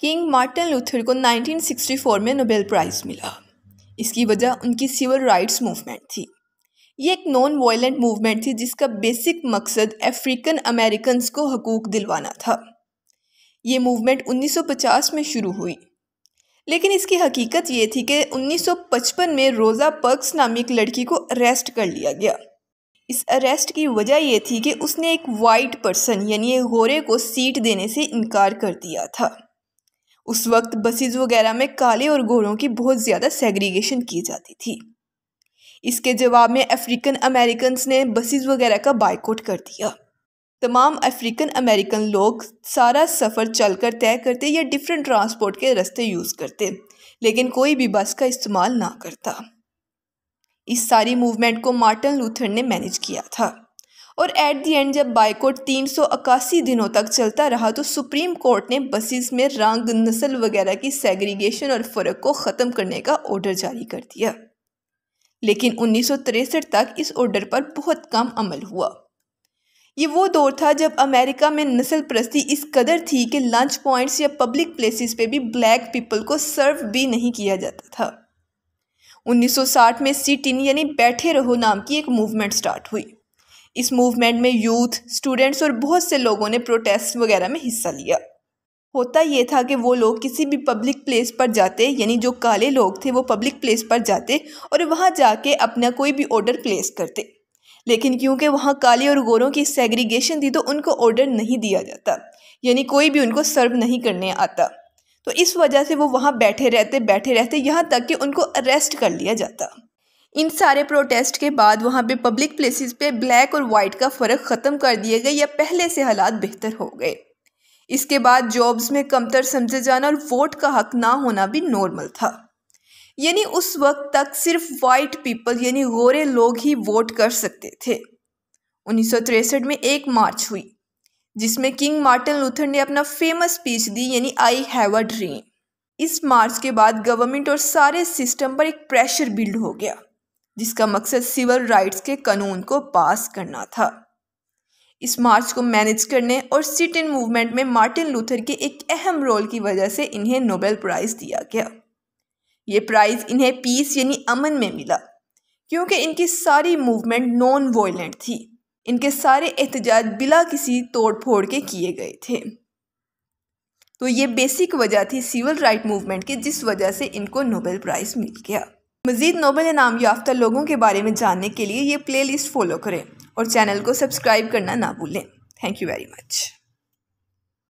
king Martin Luther को 1964 में Nobel prize मिला इसकी वजह उनकी सिविल राइट्स मूवमेंट थी ये एक नॉन वायलेंट मूवमेंट थी जिसका बेसिक मकसद अफ्रीकन अमेरिकन को हकूक दिलवाना था ये मूवमेंट 1950 में शुरू हुई लेकिन इसकी हकीकत ये थी कि 1955 में रोज़ा पर्क्स नामी एक लड़की को अरेस्ट कर लिया गया इस अरेस्ट की वजह ये थी कि उसने एक वाइट पर्सन यानी गोरे को सीट देने से इनकार कर दिया था उस वक्त बसेज वगैरह में काले और गोरों की बहुत ज़्यादा सेग्रीगेशन की जाती थी इसके जवाब में अफ्रीकन अमेरिकन ने बसेज वगैरह का बाइकआउट कर दिया तमाम अफ्रीकन अमेरिकन लोग सारा सफ़र चलकर तय करते या डिफरेंट ट्रांसपोर्ट के रास्ते यूज़ करते लेकिन कोई भी बस का इस्तेमाल ना करता इस सारी मूवमेंट को मार्टिन लूथर ने मैनेज किया था और एट दी एंड जब बाइकोट तीन सौ इक्यासी दिनों तक चलता रहा तो सुप्रीम कोर्ट ने बसेस में रंग नस्ल वगैरह की सेग्रीगेशन और फ़र्क को ख़त्म करने का ऑर्डर जारी कर दिया लेकिन उन्नीस तक इस ऑर्डर पर बहुत कम अमल हुआ ये वो दौर था जब अमेरिका में नस्ल प्रस्ती इस कदर थी कि लंच पॉइंट्स या पब्लिक प्लेसेस पे भी ब्लैक पीपल को सर्व भी नहीं किया जाता था 1960 में सीटिन यानी बैठे रहो नाम की एक मूवमेंट स्टार्ट हुई इस मूवमेंट में यूथ स्टूडेंट्स और बहुत से लोगों ने प्रोटेस्ट वगैरह में हिस्सा लिया होता ये था कि वो लोग किसी भी पब्लिक प्लेस पर जाते यानी जो काले लोग थे वो पब्लिक प्लेस पर जाते और वहाँ जाके अपना कोई भी ऑर्डर प्लेस करते लेकिन क्योंकि वहाँ काले और गोरों की सेग्रीगेशन थी तो उनको ऑर्डर नहीं दिया जाता यानी कोई भी उनको सर्व नहीं करने आता तो इस वजह से वो वहाँ बैठे रहते बैठे रहते यहाँ तक कि उनको अरेस्ट कर लिया जाता इन सारे प्रोटेस्ट के बाद वहाँ पे पब्लिक प्लेसेस पे ब्लैक और वाइट का फ़र्क ख़त्म कर दिया गया या पहले से हालात बेहतर हो गए इसके बाद जॉब्स में कमतर समझे जाना और वोट का हक ना होना भी नॉर्मल था यानी उस वक्त तक सिर्फ वाइट पीपल यानी गोरे लोग ही वोट कर सकते थे उन्नीस में एक मार्च हुई जिसमें किंग मार्टिन लूथर ने अपना फेमस स्पीच दी यानी आई हैव अ ड्रीम इस मार्च के बाद गवर्नमेंट और सारे सिस्टम पर एक प्रेशर बिल्ड हो गया जिसका मकसद सिविल राइट्स के कानून को पास करना था इस मार्च को मैनेज करने और सिट इन मूवमेंट में मार्टिन लूथर के एक अहम रोल की वजह से इन्हें नोबेल प्राइज़ दिया गया ये प्राइज़ इन्हें पीस यानी अमन में मिला क्योंकि इनकी सारी मूवमेंट नॉन वॉयलेंट थी इनके सारे एहतजाज बिला किसी तोड़ फोड़ के किए गए थे तो ये बेसिक वजह थी सिविल राइट मूवमेंट की जिस वजह से इनको नोबेल प्राइज़ मिल गया मजीद नोबल इनाम याफ्ता लोगों के बारे में जानने के लिए ये प्लेलिस्ट फॉलो करें और चैनल को सब्सक्राइब करना ना भूलें थैंक यू वेरी मच